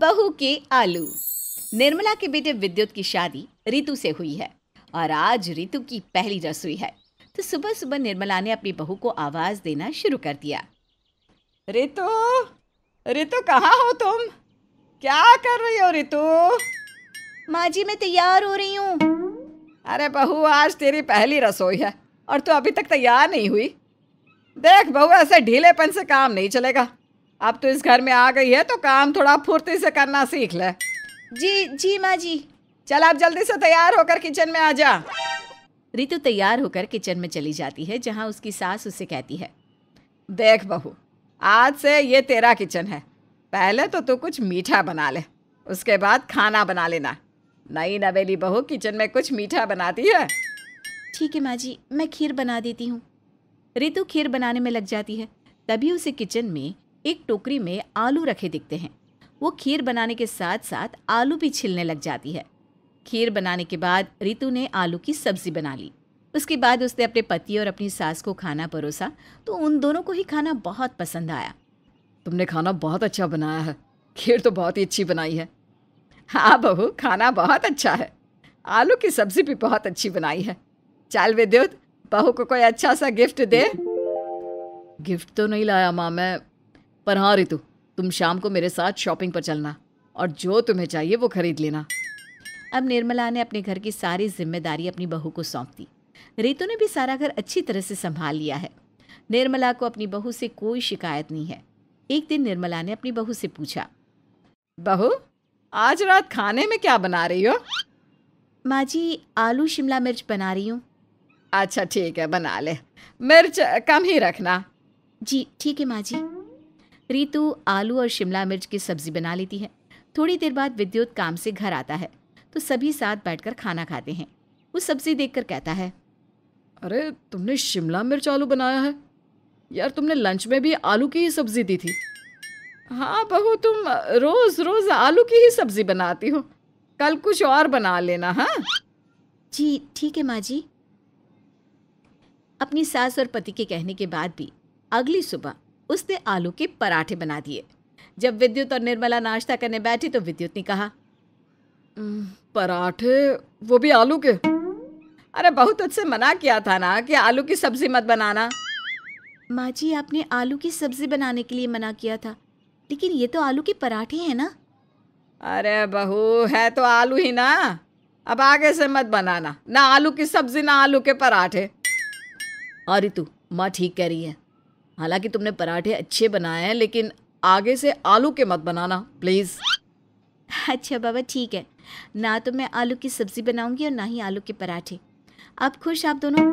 बहू के आलू निर्मला के बेटे विद्युत की शादी रितु से हुई है और आज रितु की पहली रसोई है तो सुबह सुबह निर्मला ने अपनी बहू को आवाज देना शुरू कर दिया रितु रितु कहाँ हो तुम क्या कर रही हो रितु माँ जी मैं तैयार हो रही हूँ अरे बहू आज तेरी पहली रसोई है और तू तो अभी तक तैयार नहीं हुई देख बहू ऐसे ढीलेपन से काम नहीं चलेगा अब तो इस घर में आ गई है तो काम थोड़ा फुर्ती से करना सीख ले जी जी माँ जी चल आप जल्दी से तैयार होकर किचन में आ जा रितु तैयार होकर किचन में चली जाती है जहाँ उसकी सास उसे कहती है देख बहू आज से ये तेरा किचन है पहले तो तू कुछ मीठा बना ले उसके बाद खाना बना लेना नई नवेली बहू किचन में कुछ मीठा बनाती है ठीक है माँ जी मैं खीर बना देती हूँ रितु खीर बनाने में लग जाती है तभी उसे किचन में एक टोकरी में आलू रखे दिखते हैं वो खीर बनाने के साथ साथ आलू भी छिलने लग जाती है खीर बनाने के बाद रितु ने आलू की सब्जी बना ली उसके बाद उसने अपने पति और अपनी सास को खाना परोसा तो उन दोनों को ही खाना बहुत पसंद आया तुमने खाना बहुत अच्छा बनाया है खीर तो बहुत ही अच्छी बनाई है हाँ बहू खाना बहुत अच्छा है आलू की सब्जी भी बहुत अच्छी बनाई है चाल विद्युत बहू को कोई अच्छा सा गिफ्ट दे गिफ्ट तो नहीं लाया माँ मैं पर हाँ रितु तुम शाम को मेरे साथ शॉपिंग पर चलना और जो तुम्हें चाहिए वो खरीद लेना अब निर्मला ने अपने घर की सारी जिम्मेदारी अपनी बहू को सौंप दी रितु ने भी सारा घर अच्छी तरह से संभाल लिया है निर्मला को अपनी बहू से कोई शिकायत नहीं है एक दिन निर्मला ने अपनी बहू से पूछा बहू आज रात खाने में क्या बना रही हो माँ जी आलू शिमला मिर्च बना रही हूँ अच्छा ठीक है बना ले मिर्च कम ही रखना जी ठीक है माँ जी रितु आलू और शिमला मिर्च की सब्जी बना लेती है थोड़ी देर बाद विद्युत काम से घर आता है तो सभी साथ बैठकर खाना खाते हैं वो सब्जी देखकर कहता है अरे तुमने शिमला मिर्च आलू बनाया है यार तुमने लंच में भी आलू की ही सब्जी दी थी हाँ बहू तुम रोज रोज आलू की ही सब्जी बनाती हो कल कुछ और बना लेना हाँ जी ठीक है माँ जी अपनी सास और पति के कहने के बाद भी अगली सुबह उसने आलू के पराठे बना दिए जब विद्युत और निर्मला नाश्ता करने बैठी तो विद्युत ने कहा पराठे वो भी आलू के अरे बहुत तुझसे मना किया था ना कि आलू की सब्जी मत बनाना माँ जी आपने आलू की सब्जी बनाने के लिए मना किया था लेकिन ये तो आलू के पराठे हैं ना अरे बहू है तो आलू ही ना अब आगे से मत बनाना ना आलू की सब्जी ना आलू के पराठे और तू माँ ठीक कह रही है हालांकि तुमने पराठे अच्छे बनाए हैं लेकिन आगे से आलू के मत बनाना प्लीज़ अच्छा बाबा ठीक है ना तो मैं आलू की सब्ज़ी बनाऊंगी और ना ही आलू के पराठे आप खुश आप दोनों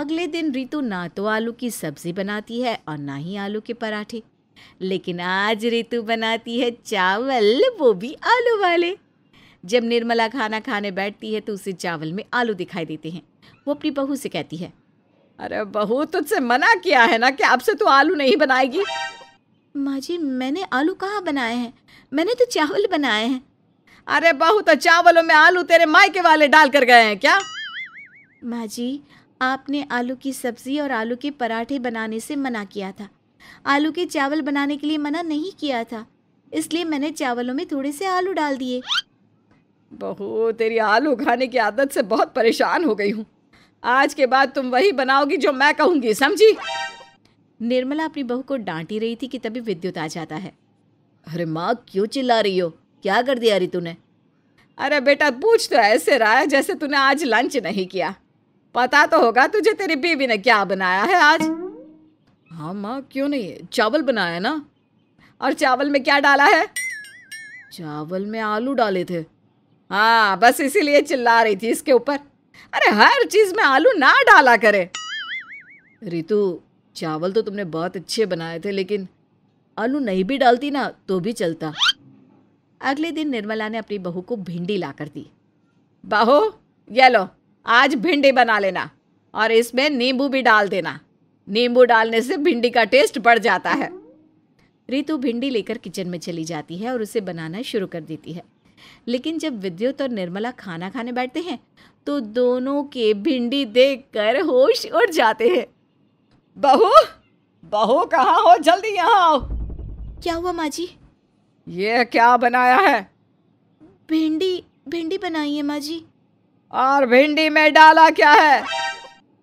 अगले दिन रितु ना तो आलू की सब्ज़ी बनाती है और ना ही आलू के पराठे लेकिन आज रितु बनाती है चावल वो भी आलू वाले जब निर्मला खाना खाने बैठती है तो उसे चावल में आलू दिखाई देते हैं वो अपनी बहू से कहती है अरे बहू तुझसे मना किया है ना कि अब से तू आलू नहीं बनाएगी माँ जी मैंने आलू कहाँ बनाए हैं मैंने तो चावल बनाए हैं अरे बहू तो चावलों में आलू तेरे मायके वाले डाल कर गए हैं क्या माँ जी आपने आलू की सब्जी और आलू के पराठे बनाने से मना किया था आलू के चावल बनाने के लिए मना नहीं किया था इसलिए मैंने चावलों में थोड़े से आलू डाल दिए बहू तेरी आलू खाने की आदत से बहुत परेशान हो गई हूँ आज के बाद तुम वही बनाओगी जो मैं कहूंगी समझी निर्मला अपनी बहू को डांटी रही थी कि तभी विद्युत आ जाता है अरे माँ क्यों चिल्ला रही हो क्या कर दिया रही तूने अरे बेटा पूछ तो ऐसे रहा है जैसे तूने आज लंच नहीं किया पता तो होगा तुझे तेरी बीवी ने क्या बनाया है आज हाँ माँ क्यों नहीं चावल बनाया ना और चावल में क्या डाला है चावल में आलू डाले थे हाँ बस इसीलिए चिल्ला रही थी इसके ऊपर अरे हर चीज में आलू ना डाला करे रितु चावल तो तुमने बहुत अच्छे बनाए थे लेकिन आलू नहीं भी डालती ना तो भी चलता अगले दिन निर्मला ने अपनी बहू को भिंडी ला कर दी बहू ये लो आज भिंडी बना लेना और इसमें नींबू भी डाल देना नींबू डालने से भिंडी का टेस्ट बढ़ जाता है रितु भिंडी लेकर किचन में चली जाती है और उसे बनाना शुरू कर देती है लेकिन जब विद्युत और निर्मला खाना खाने बैठते हैं तो दोनों के भिंडी देख कर होश उड़ जाते हैं बहू बहू कहाँ हो जल्दी यहाँ आओ क्या हुआ माँ जी ये क्या बनाया है भिंडी भिंडी बनाई है माँ जी और भिंडी में डाला क्या है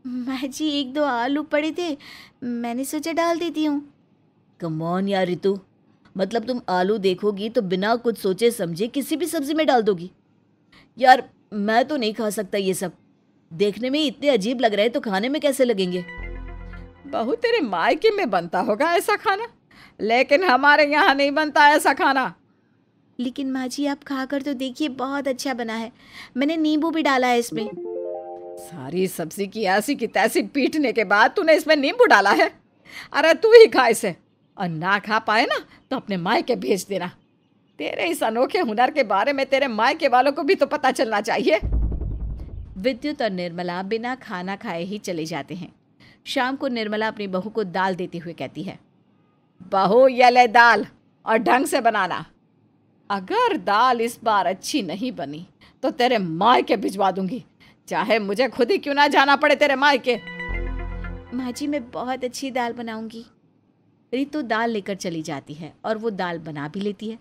माँ जी एक दो आलू पड़े थे मैंने सोचा डाल देती हूँ कमौन यार ऋतु मतलब तुम आलू देखोगी तो बिना कुछ सोचे समझे किसी भी सब्जी में डाल दोगी यार मैं तो नहीं खा सकता ये सब देखने में इतने अजीब लग रहे हैं तो खाने में कैसे लगेंगे बहू तेरे मायके में बनता होगा ऐसा खाना लेकिन हमारे यहाँ नहीं बनता ऐसा खाना लेकिन माँ जी आप खा कर तो देखिए बहुत अच्छा बना है मैंने नींबू भी डाला है इसमें सारी सब्जी की ऐसी की तैसी पीटने के बाद तूने इसमें नींबू डाला है अरे तू ही खा इसे और ना खा पाए ना तो अपने माए के भेज देना तेरे इस अनोखे हुनर के बारे में तेरे माए के वालों को भी तो पता चलना चाहिए विद्युत और निर्मला बिना खाना खाए ही चले जाते हैं शाम को निर्मला अपनी बहू को दाल देती हुए कहती है बहू ये ले दाल और ढंग से बनाना अगर दाल इस बार अच्छी नहीं बनी तो तेरे माए के भिजवा दूंगी चाहे मुझे खुद ही क्यों ना जाना पड़े तेरे माए के माँ जी मैं बहुत अच्छी दाल बनाऊंगी रितु तो दाल लेकर चली जाती है और वो दाल बना भी लेती है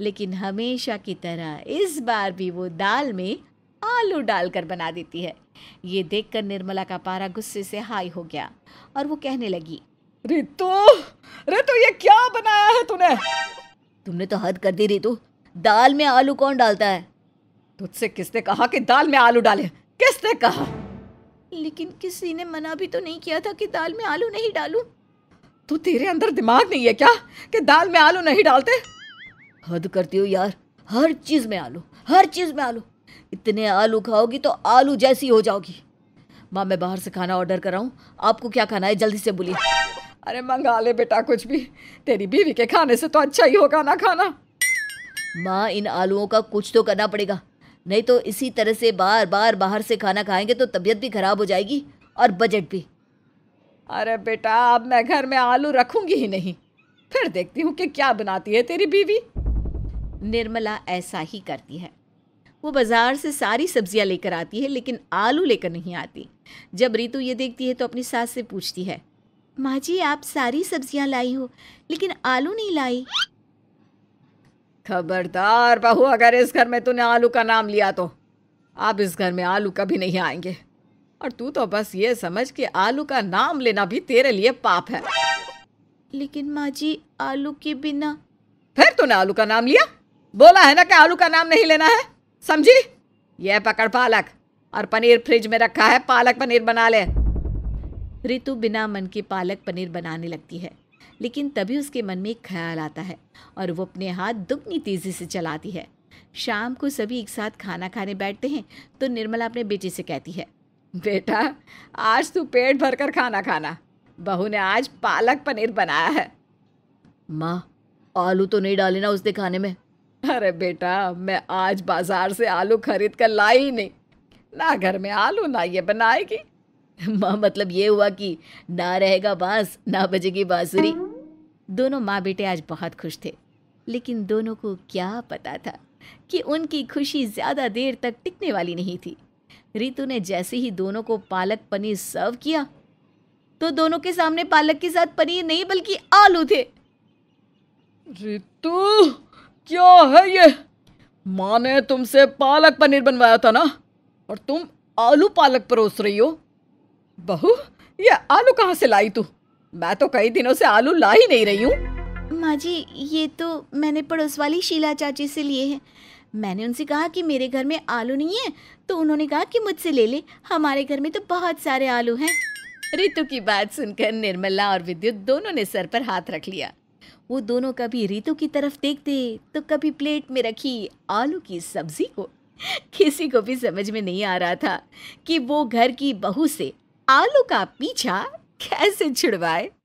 लेकिन हमेशा की तरह इस बार भी वो दाल में आलू डालकर बना देती है ये देखकर निर्मला का पारा गुस्से से हाई हो गया और वो कहने लगी रितु रितु ये क्या बनाया है तूने तुमने तो हद कर दी रितु दाल में आलू कौन डालता है तुझसे किसने कहा कि दाल में आलू डाले किसने कहा लेकिन किसी ने मना भी तो नहीं किया था कि दाल में आलू नहीं डालूं तू तेरे अंदर दिमाग नहीं है क्या कि दाल में आलू नहीं डालते हद करती हो यार हर चीज में आलू हर चीज में आलू इतने आलू खाओगी तो आलू जैसी हो जाओगी माँ मैं बाहर से खाना ऑर्डर कराऊँ आपको क्या खाना है जल्दी से बोलिए अरे मंगा ले बेटा कुछ भी तेरी बीवी के खाने से तो अच्छा ही होगा ना खाना माँ इन आलुओं का कुछ तो करना पड़ेगा नहीं तो इसी तरह से बार बार बाहर से खाना खाएंगे तो तबीयत भी खराब हो जाएगी और बजट भी अरे बेटा अब मैं घर में आलू रखूंगी ही नहीं फिर देखती हूँ कि क्या बनाती है तेरी बीवी निर्मला ऐसा ही करती है वो बाज़ार से सारी सब्जियां लेकर आती है लेकिन आलू लेकर नहीं आती जब रितु ये देखती है तो अपनी सास से पूछती है माँ जी आप सारी सब्जियां लाई हो लेकिन आलू नहीं लाई खबरदार बहू अगर इस घर में तूने आलू का नाम लिया तो आप इस घर में आलू कभी नहीं आएंगे और तू तो बस ये समझ कि आलू का नाम लेना भी तेरे लिए पाप है लेकिन माँ जी आलू के बिना फिर तूने आलू का नाम लिया बोला है ना कि आलू का नाम नहीं लेना है समझी ये पकड़ पालक और पनीर फ्रिज में रखा है पालक पनीर बना ले रितु बिना मन के पालक पनीर बनाने लगती है लेकिन तभी उसके मन में एक ख्याल आता है और वो अपने हाथ दुगनी तेज़ी से चलाती है शाम को सभी एक साथ खाना खाने बैठते हैं तो निर्मला अपने बेटे से कहती है बेटा आज तू पेट भरकर खाना खाना बहू ने आज पालक पनीर बनाया है माँ आलू तो नहीं डाले ना उसने खाने में अरे बेटा मैं आज बाजार से आलू खरीद कर लाई नहीं ना घर में आलू ना ये बनाएगी माँ मतलब ये हुआ कि ना रहेगा बांस ना बजेगी बांसुरी दोनों माँ बेटे आज बहुत खुश थे लेकिन दोनों को क्या पता था कि उनकी खुशी ज़्यादा देर तक टिकने वाली नहीं थी रितु ने जैसे ही दोनों को पालक पनीर सर्व किया तो दोनों के सामने पालक के साथ पनीर नहीं बल्कि आलू थे रितु क्या है ये माँ ने तुमसे पालक पनीर बनवाया था ना और तुम आलू पालक परोस रही हो बहू ये आलू कहाँ से लाई तू मैं तो कई दिनों से आलू ला ही नहीं रही हूँ माँ जी ये तो मैंने पड़ोस वाली शीला चाची से लिए हैं मैंने उनसे कहा कि मेरे घर में आलू नहीं है तो उन्होंने कहा कि मुझसे ले ले हमारे घर में तो बहुत सारे आलू हैं रितु की बात सुनकर निर्मला और विद्युत दोनों ने सर पर हाथ रख लिया वो दोनों कभी रितु की तरफ देखते तो कभी प्लेट में रखी आलू की सब्जी को किसी को भी समझ में नहीं आ रहा था कि वो घर की बहू से आलू का पीछा कैसे छुड़वाए